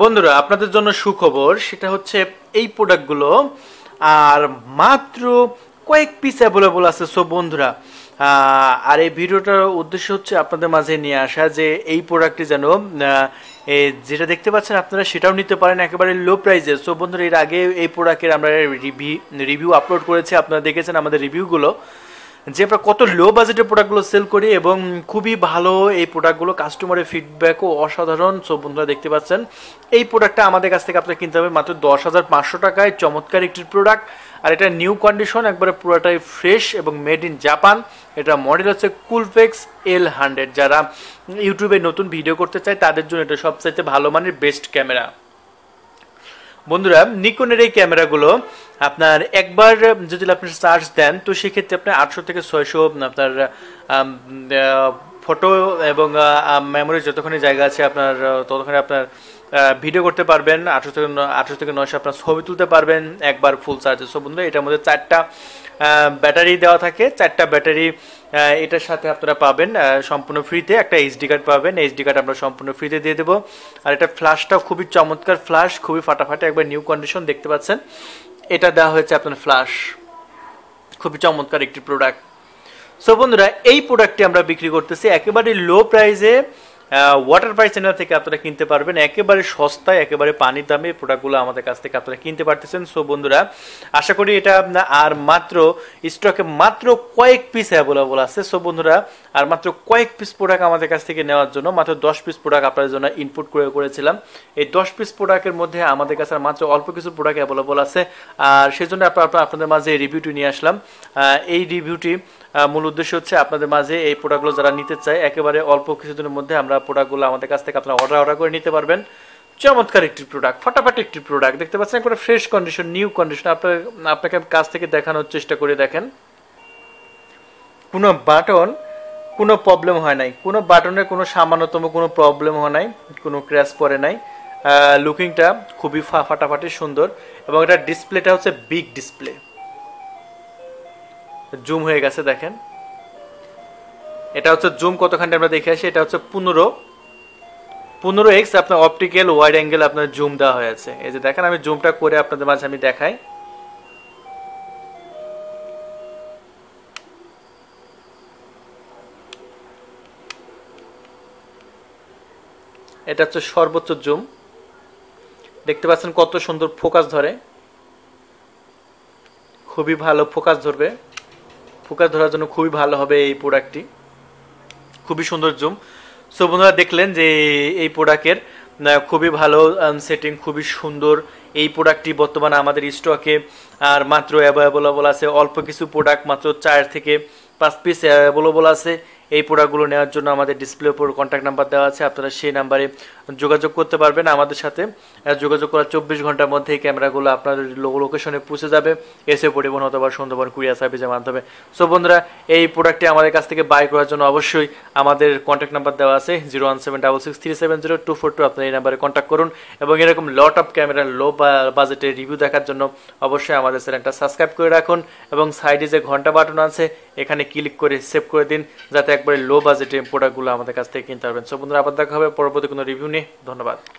বন্ধুরা আপনাদের জন্য সুখবর সেটা হচ্ছে এই প্রোডাক্টগুলো আর মাত্র কয়েক পিস অ্যাভেলেবল আছে সো বন্ধুরা আর এই ভিডিওটার উদ্দেশ্য হচ্ছে আপনাদের মাঝে নিয়ে আসা যে এই প্রোডাক্টটি যেন যেটা দেখতে পাচ্ছেন আপনারা সেটাও নিতে পারেন একেবারে লো প্রাইজে সো বন্ধুরা এর আগে এই প্রোডাক্টের আমরা রিভিউ আপলোড করেছি আপনারা দেখেছেন আমাদের রিভিউগুলো যে আমরা কত লো বাজেটের প্রোডাক্টগুলো সেল করি এবং খুবই ভালো এই প্রোডাক্টগুলো কাস্টমারের ফিডব্যাকও অসাধারণ সব বন্ধুরা দেখতে পাচ্ছেন এই প্রোডাক্টটা আমাদের কাছ থেকে আপনার কিনতে হবে মাত্র দশ হাজার পাঁচশো টাকায় চমৎকার একটি প্রোডাক্ট আর এটা নিউ কন্ডিশন একবারে পুরোটাই ফ্রেশ এবং মেড ইন জাপান এটা মডেল হচ্ছে কুলফেক্স এল হান্ড্রেড যারা ইউটিউবে নতুন ভিডিও করতে চায় তাদের জন্য এটা সবচাইতে ভালো মানের বেস্ট ক্যামেরা বন্ধুরা নিকনের এই ক্যামেরাগুলো আপনার একবার যদি আপনি চার্জ দেন তো সেক্ষেত্রে আপনার আটশো থেকে ছয়শো আপনার ফটো এবং মেমোরি যতখানি জায়গা আছে আপনার ততক্ষণে আপনার ভিডিও করতে পারবেন আঠারো থেকে আঠেরো থেকে নয়শো আপনার ছবি তুলতে পারবেন একবার ফুল চার্জে সব বন্ধুরা এটার মধ্যে চারটা ব্যাটারি দেওয়া থাকে চারটা ব্যাটারি এটার সাথে আপনারা পাবেন সম্পূর্ণ ফ্রিতে একটা এইচডি কার্ড পাবেন এইচডি কার্ড আমরা সম্পূর্ণ ফ্রিতে দিয়ে দেবো আর এটা ফ্ল্যাশটাও খুবই চমৎকার ফ্ল্যাশ খুবই ফাটাফাটি একবার নিউ কন্ডিশন দেখতে পাচ্ছেন এটা দেওয়া হয়েছে আপনার ফ্লাশ খুবই চমৎকার একটি প্রোডাক্ট সো বন্ধুরা এই প্রোডাক্টটি আমরা বিক্রি করতেছি একেবারে লো প্রাইসে ওয়াটার প্রাইস চ্যানেল থেকে আপনারা কিনতে পারবেন একেবারে সস্তায় একেবারে পানির দামে প্রোডাক্টগুলো আমাদের কাছ থেকে আপনারা কিনতে পারতেছেন সো বন্ধুরা আশা করি এটা আর মাত্র স্টকে মাত্র কয়েক পিস অ্যাভেলেবল আছে সো বন্ধুরা আর মাত্র কয়েক পিস প্রোডাক্ট আমাদের কাছ থেকে নেওয়ার জন্য মাত্র দশ পিস প্রোডাক্ট আপনাদের জন্য ইনপুট করে করেছিলাম এই দশ পিস প্রোডাক্টের মধ্যে আমাদের কাছে মাত্র অল্প কিছু প্রোডাক্ট অ্যাভেলেবল আছে আর সেজন্য আপনার আপনাদের মাঝে এই রিভিউটি নিয়ে আসলাম এই রিভিউটি মূল উদ্দেশ্য হচ্ছে আপনাদের মাঝে এই প্রোডাক্টগুলো যারা নিতে চায় একেবারে অল্প কিছুদিনের মধ্যে আমরা প্রোডাক্টগুলো আমাদের কাছ থেকে আপনারা অর্ডার অর্ডার করে নিতে পারবেন চমৎকার একটি প্রোডাক্ট ফটাফট একটি প্রোডাক্ট দেখতে পাচ্ছেন একবারে ফ্রেশ কন্ডিশন নিউ কন্ডিশন আপনার আপনাকে কাছ থেকে দেখানোর চেষ্টা করে দেখেন কোনো বাটন কোনো প্রবলেম হয় নাই কোনো বাটনের কোনো সামান্যতম কোনো প্রবলেম হয় নাই কোনো ক্র্যাশ পড়ে নাই লুকিংটা খুবই ফাটাফাটি সুন্দর এবং এটা ডিসপ্লেটা হচ্ছে বিগ ডিসপ্লে জুম হয়ে গেছে দেখেন এটা হচ্ছে জুম কতখানি আমরা দেখে আসি এটা হচ্ছে পনেরো পনেরো এক্স আপনার অপটিক্যাল ওয়াইড অ্যাঙ্গেল আপনার জুম দেওয়া হয়েছে এই যে দেখেন আমি জুমটা করে আপনাদের মাঝে আমি দেখাই এটা হচ্ছে সর্বোচ্চ জুম দেখতে পাচ্ছেন কত সুন্দর ফোকাস ধরে খুবই ভালো ফোকাস ধরবে ফোকাস ধরার জন্য খুবই ভালো হবে এই প্রোডাক্টটি খুবই সুন্দর জুম সো বন্ধুরা দেখলেন যে এই প্রোডাক্টের খুবই ভালো সেটিং খুবই সুন্দর এই প্রোডাক্টটি বর্তমানে আমাদের স্টকে আর মাত্র অ্যাভেলেবল আছে অল্প কিছু প্রোডাক্ট মাত্র চার থেকে পাঁচ পিস অ্যাভেলেবল আছে এই প্রোডাক্টগুলো নেওয়ার জন্য আমাদের ডিসপ্লে ওপর কন্ট্যাক্ট নাম্বার দেওয়া আছে আপনারা সেই নাম্বারে যোগাযোগ করতে পারবেন আমাদের সাথে যোগাযোগ করার চব্বিশ ঘন্টার মধ্যে এই ক্যামেরাগুলো আপনাদের লোকেশনে পৌঁছে যাবে এসে পরিবহন অথবা সুন্দরবন কুরিয়ার সার্ভিসের মাধ্যমে সো বন্ধুরা এই প্রোডাক্টটি আমাদের কাছ থেকে বাই করার জন্য অবশ্যই আমাদের কন্ট্যাক্ট নাম্বার দেওয়া আছে zero one seven double six three seven zero two four two আপনার এই নাম্বারে কন্ট্যাক্ট করুন এবং এরকম লট অফ ক্যামেরা লো বাজেটের রিভিউ দেখার জন্য অবশ্যই আমাদের চ্যানেলটা সাবস্ক্রাইব করে রাখুন এবং সাইডে যে ঘন্টা বাটন আছে এখানে ক্লিক করে সেভ করে দিন যাতে একবারে লো বাজেটের প্রোডাক্টগুলো আমাদের কাছ থেকে কিনতে পারবেন সো বন্ধুরা আবার দেখা হবে পরবর্তী কোনো রিভিউ নিয়ে ধন্যবাদ